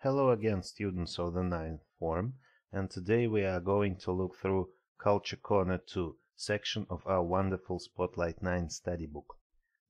Hello again students of the 9th form and today we are going to look through Culture Corner 2 section of our wonderful Spotlight 9 study book.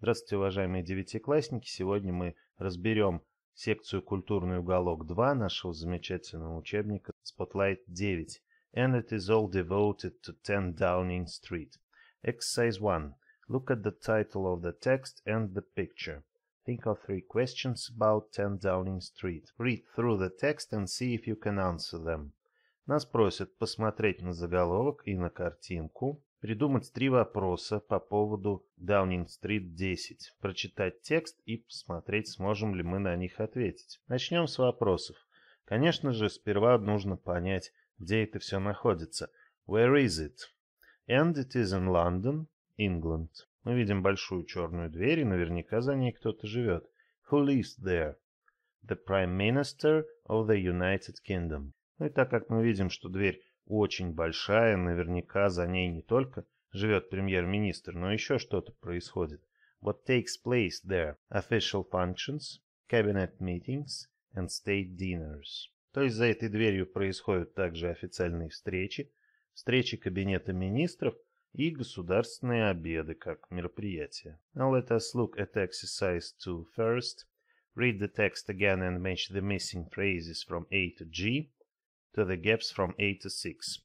Здравствуйте, уважаемые девятиклассники! Сегодня мы разберем секцию «Культурный уголок 2» нашего замечательного учебника Spotlight 9 and it is all devoted to 10 Downing Street. Exercise 1. Look at the title of the text and the picture. Think of three questions about 10 Downing Street. Read through the text and see if you can answer them. Нас просят посмотреть на заголовок и на картинку, придумать три вопроса по поводу Downing Street 10, прочитать текст и посмотреть, сможем ли мы на них ответить. Начнем с вопросов. Конечно же, сперва нужно понять, где это все находится. Where is it? And it is in London, England. Мы видим большую черную дверь, и наверняка за ней кто-то живет. Who lives there? The Prime Minister of the United Kingdom. Ну и так как мы видим, что дверь очень большая, наверняка за ней не только живет премьер-министр, но еще что-то происходит. What takes place there? Official functions, cabinet meetings and state dinners. То есть за этой дверью происходят также официальные встречи, встречи кабинета министров, и государственные обеды как мероприятие. Now let us look at exercise 2 first. Read the text again and match the missing phrases from A to G to the gaps from A to 6.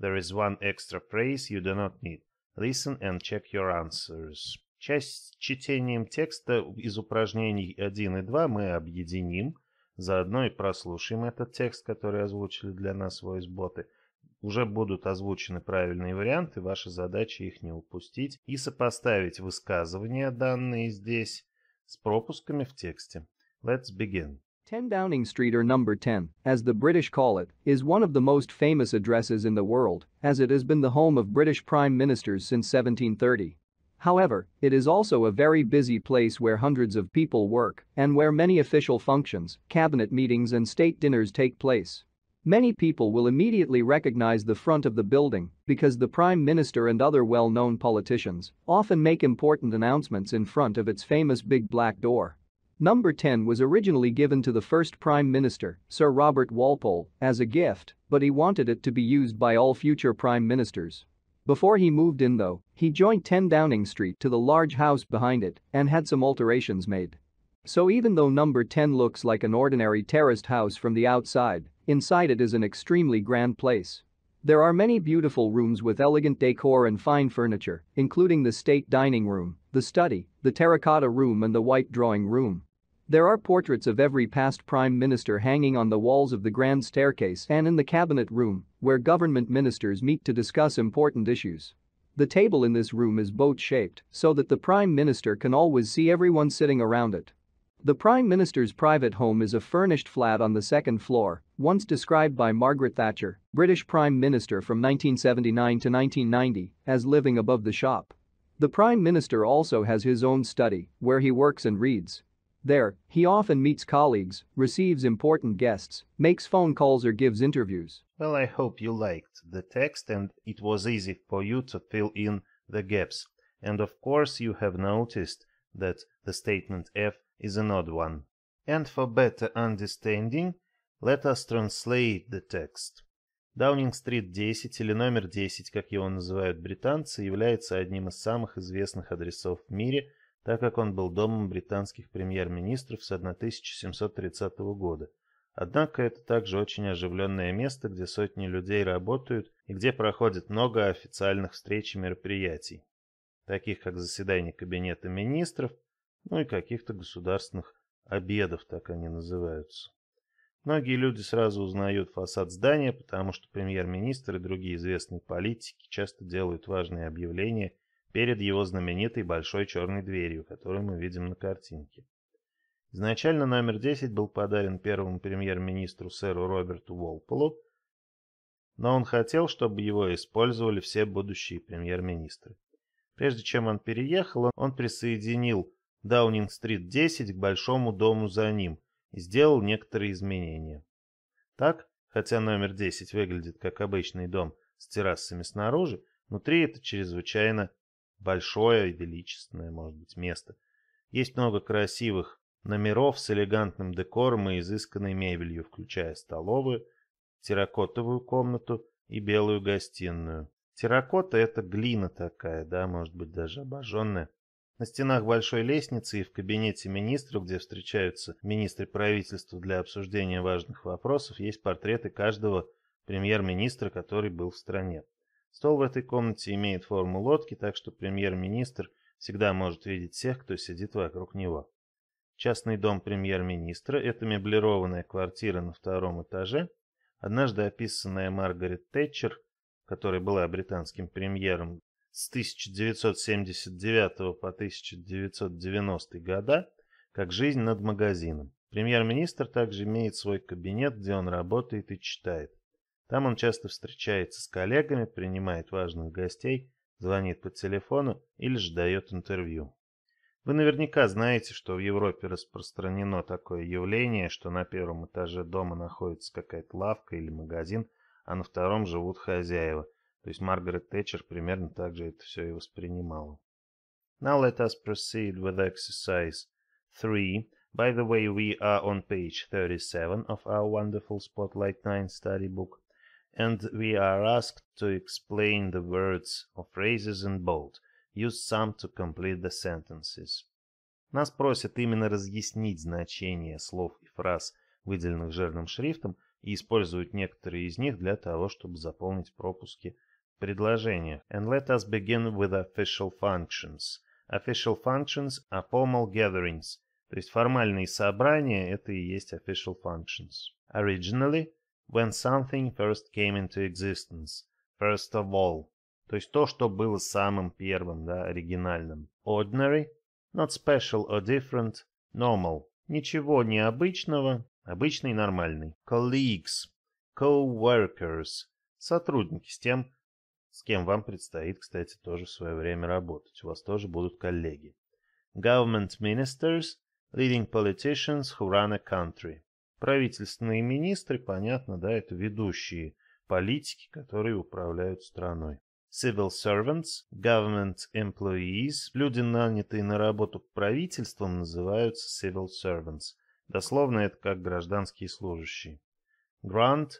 There is one extra phrase you do not need. Listen and check your answers. Часть с чтением текста из упражнений 1 и 2 мы объединим. Заодно и прослушаем этот текст, который озвучили для нас voice-боты – Уже будут озвучены правильные варианты, ваша задача их не упустить и сопоставить высказывания, данные здесь, с пропусками в тексте. Let's begin. 10 Downing Street or number 10, as the British call it, is one of the most famous addresses in the world, as it has been the home of British prime ministers since 1730. However, it is also a very busy place where hundreds of people work and where many official functions, cabinet meetings and state dinners take place. Many people will immediately recognize the front of the building because the prime minister and other well-known politicians often make important announcements in front of its famous big black door. Number 10 was originally given to the first prime minister, Sir Robert Walpole, as a gift, but he wanted it to be used by all future prime ministers. Before he moved in though, he joined 10 Downing Street to the large house behind it and had some alterations made. So even though number 10 looks like an ordinary terraced house from the outside, inside it is an extremely grand place. There are many beautiful rooms with elegant decor and fine furniture, including the state dining room, the study, the terracotta room and the white drawing room. There are portraits of every past prime minister hanging on the walls of the grand staircase and in the cabinet room, where government ministers meet to discuss important issues. The table in this room is boat-shaped so that the prime minister can always see everyone sitting around it. The Prime Minister's private home is a furnished flat on the second floor, once described by Margaret Thatcher, British Prime Minister from 1979 to 1990, as living above the shop. The Prime Minister also has his own study, where he works and reads. There, he often meets colleagues, receives important guests, makes phone calls or gives interviews. Well, I hope you liked the text and it was easy for you to fill in the gaps. And of course you have noticed that the statement F is an odd one, and for better understanding, let us translate the text. Даунинг-стрит 10 или номер 10, как его называют британцы, является одним из самых известных адресов в мире, так как он был домом британских премьер-министров с 1730 года. Однако это также очень оживленное место, где сотни людей работают и где проходит много официальных встреч и мероприятий, таких как заседание Кабинета министров, ну и каких-то государственных обедов, так они называются. Многие люди сразу узнают фасад здания, потому что премьер-министр и другие известные политики часто делают важные объявления перед его знаменитой большой черной дверью, которую мы видим на картинке. Изначально номер 10 был подарен первому премьер-министру сэру Роберту Уолполу, но он хотел, чтобы его использовали все будущие премьер-министры. Прежде чем он переехал, он присоединил Даунинг-стрит 10 к большому дому за ним и сделал некоторые изменения. Так, хотя номер 10 выглядит как обычный дом с террасами снаружи, внутри это чрезвычайно большое и величественное, может быть, место. Есть много красивых номеров с элегантным декором и изысканной мебелью, включая столовую, терракотовую комнату и белую гостиную. Терракота — это глина такая, да, может быть, даже обожженная. На стенах большой лестницы и в кабинете министров, где встречаются министры правительства для обсуждения важных вопросов, есть портреты каждого премьер-министра, который был в стране. Стол в этой комнате имеет форму лодки, так что премьер-министр всегда может видеть всех, кто сидит вокруг него. Частный дом премьер-министра – это меблированная квартира на втором этаже, однажды описанная Маргарет Тэтчер, которая была британским премьером с 1979 по 1990 года как жизнь над магазином. Премьер-министр также имеет свой кабинет, где он работает и читает. Там он часто встречается с коллегами, принимает важных гостей, звонит по телефону или же дает интервью. Вы наверняка знаете, что в Европе распространено такое явление, что на первом этаже дома находится какая-то лавка или магазин, а на втором живут хозяева – то есть Маргарет Тэтчер примерно так же это все и воспринимала. Now let us proceed with exercise 3. By the way, we are on page 37 of our wonderful Spotlight 9 study book, and we are asked to explain the words or phrases in bold. Use some to complete the sentences. Нас просят именно разъяснить значение слов и фраз, выделенных жирным шрифтом, и используют некоторые из них для того, чтобы заполнить пропуски предложение. And let us begin with official functions. Official functions are formal gatherings. То есть формальные собрания – это и есть official functions. Originally, when something first came into existence. First of all. То есть то, что было самым первым, да, оригинальным. Ordinary, not special or different, normal. Ничего необычного, обычный нормальный. Colleagues, co-workers, сотрудники с тем, с кем вам предстоит, кстати, тоже в свое время работать. У вас тоже будут коллеги. Government ministers, leading politicians who run a country. Правительственные министры, понятно, да, это ведущие политики, которые управляют страной. Civil servants, government employees, люди, нанятые на работу правительством, называются civil servants. Дословно это как гражданские служащие. Grand,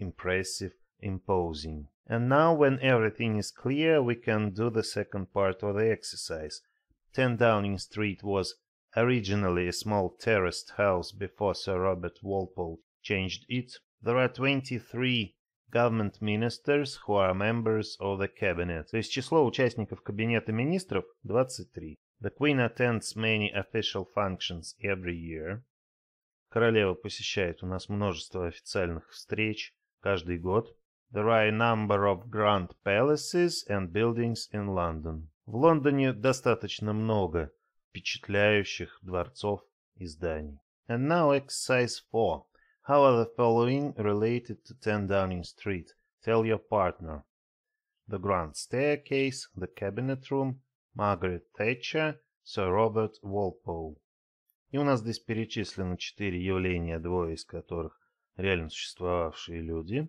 impressive, imposing. And now when everything is clear, we can do the second part of the exercise. 10 Downing Street was originally a small terraced house before Sir Robert Walpole changed it. There are 23 government ministers who are members of the cabinet. То есть число участников кабинета министров 23. The Queen attends many official functions every year. Королева посещает у нас множество официальных встреч каждый год. There are a number of grand palaces and buildings in London. В Лондоне достаточно много впечатляющих дворцов и зданий. And now exercise 4. How are the following related to 10 Downing Street? Tell your partner. The Grand Staircase, the Cabinet Room, Margaret Thatcher, Sir Robert Walpole. И у нас здесь перечислено четыре явления, двое из которых реально существовавшие люди.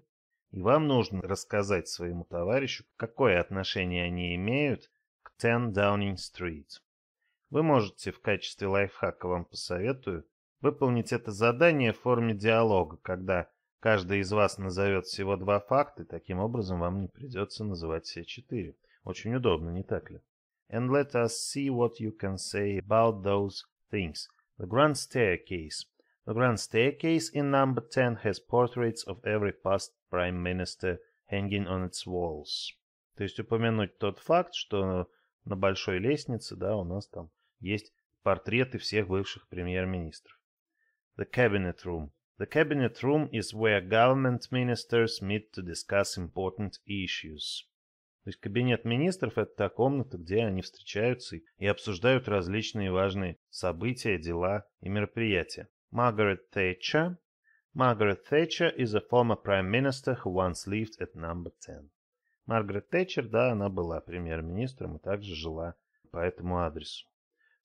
И вам нужно рассказать своему товарищу, какое отношение они имеют к 10 Downing Street. Вы можете в качестве лайфхака вам посоветую выполнить это задание в форме диалога, когда каждый из вас назовет всего два факта, таким образом вам не придется называть все четыре. Очень удобно, не так ли? And let us see what you can say about those things. The Grand Staircase. The grand staircase in number 10 has portraits of every past prime minister hanging on its walls. То есть упомянуть тот факт, что на большой лестнице, да, у нас там есть портреты всех бывших премьер-министров. The cabinet room. The cabinet room is where government ministers meet to discuss important issues. То есть кабинет министров – это та комната, где они встречаются и обсуждают различные важные события, дела и мероприятия. Margaret Thatcher. Margaret Thatcher is a former prime minister who once lived at number 10. Margaret Thatcher да, она была премьер-министром и также жила по этому адресу.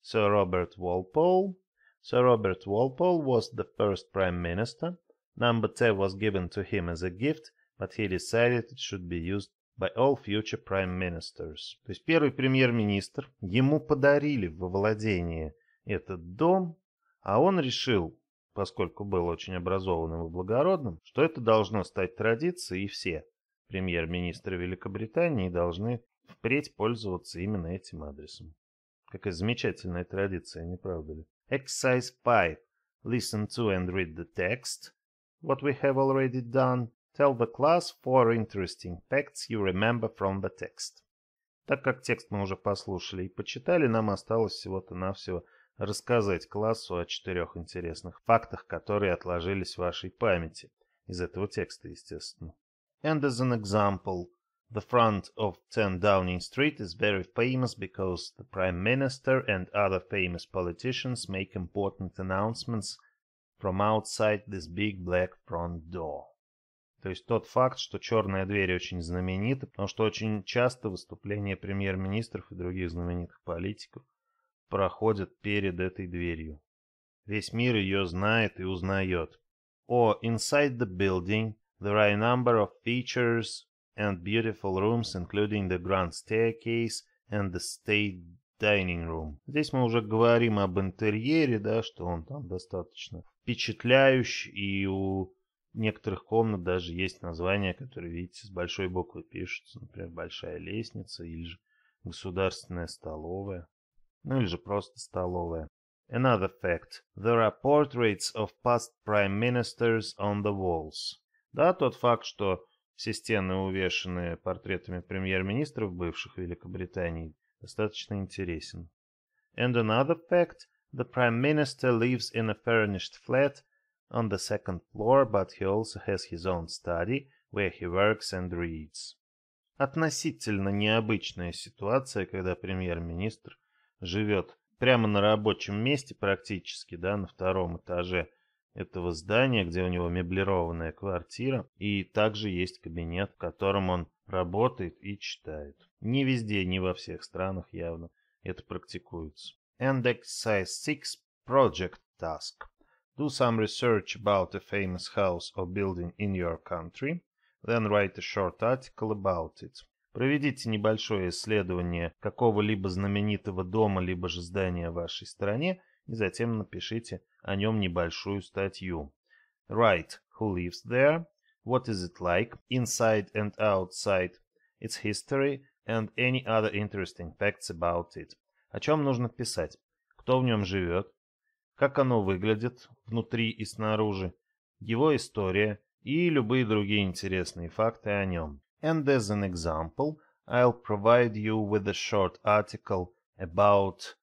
Sir Robert Walpole. Sir Robert Walpole was the first prime minister. Number 10 was given to him as a gift, but he decided it should be used by all future prime ministers. То есть первый премьер-министр, ему подарили во владение этот дом, А он решил, поскольку был очень образованным и благородным, что это должно стать традицией, и все премьер-министры Великобритании должны впредь пользоваться именно этим адресом. Какая замечательная традиция, не правда ли? Exercise 5. Listen to and read the text. What we have already done. Tell the class four interesting facts you remember from the text. Так как текст мы уже послушали и почитали, нам осталось всего-то навсего рассказать классу о четырех интересных фактах, которые отложились в вашей памяти. Из этого текста, естественно. And as an example, the front of 10 Downing Street is very famous because the Prime Minister and other famous politicians make important announcements from outside this big black front door. То есть тот факт, что черная дверь очень знаменита, потому что очень часто выступления премьер-министров и других знаменитых политиков – проходят перед этой дверью. Весь мир ее знает и узнает. О, oh, inside the building there are a number of features and beautiful rooms, including the grand staircase and the state dining room. Здесь мы уже говорим об интерьере, да, что он там достаточно впечатляющий, и у некоторых комнат даже есть названия, которые, видите, с большой буквы пишутся, например, «Большая лестница» или же «Государственная столовая» ну или же просто столовая. Another fact. There are portraits of past prime ministers on the walls. Да, тот факт, что все стены увешаны портретами премьер-министров бывших Великобритании, достаточно интересен. And another fact. The prime minister lives in a furnished flat on the second floor, but he also has his own study, where he works and reads. Относительно необычная ситуация, когда премьер-министр живет прямо на рабочем месте практически, да, на втором этаже этого здания, где у него меблированная квартира, и также есть кабинет, в котором он работает и читает. Не везде, не во всех странах явно это практикуется. Index Size 6 Project Task. Do some research about a famous house or building in your country, then write a short article about it. Проведите небольшое исследование какого-либо знаменитого дома либо же здания в вашей стране и затем напишите о нем небольшую статью. Write Who lives there? What is it like? Inside and outside. Its history and any other interesting facts about it. О чем нужно писать? Кто в нем живет? Как оно выглядит внутри и снаружи? Его история и любые другие интересные факты о нем. and as an example, I'll provide you with a short article about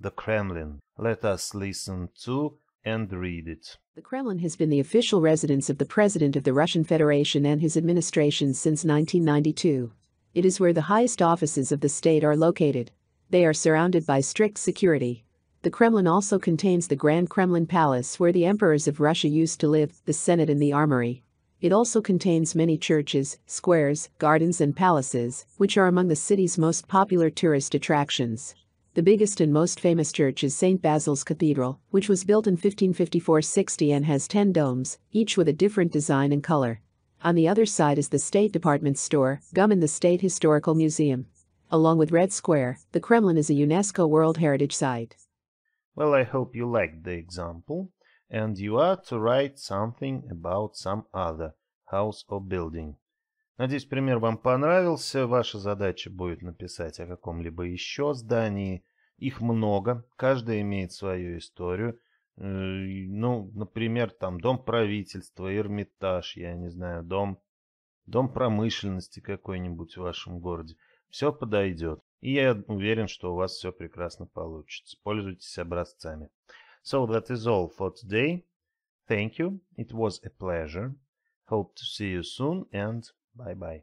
the Kremlin. Let us listen to and read it. The Kremlin has been the official residence of the President of the Russian Federation and his administration since 1992. It is where the highest offices of the state are located. They are surrounded by strict security. The Kremlin also contains the Grand Kremlin Palace where the emperors of Russia used to live, the Senate and the Armory. It also contains many churches, squares, gardens, and palaces, which are among the city's most popular tourist attractions. The biggest and most famous church is St. Basil's Cathedral, which was built in 1554 60 and has 10 domes, each with a different design and color. On the other side is the State Department Store, Gum, and the State Historical Museum. Along with Red Square, the Kremlin is a UNESCO World Heritage Site. Well, I hope you liked the example. and you are to write something about some other house or building. Надеюсь, пример вам понравился. Ваша задача будет написать о каком-либо еще здании. Их много, каждая имеет свою историю. Э, ну, например, там дом правительства, Эрмитаж, я не знаю, дом, дом промышленности какой-нибудь в вашем городе. Все подойдет. И я уверен, что у вас все прекрасно получится. Пользуйтесь образцами. So that is all for today. Thank you. It was a pleasure. Hope to see you soon and bye bye.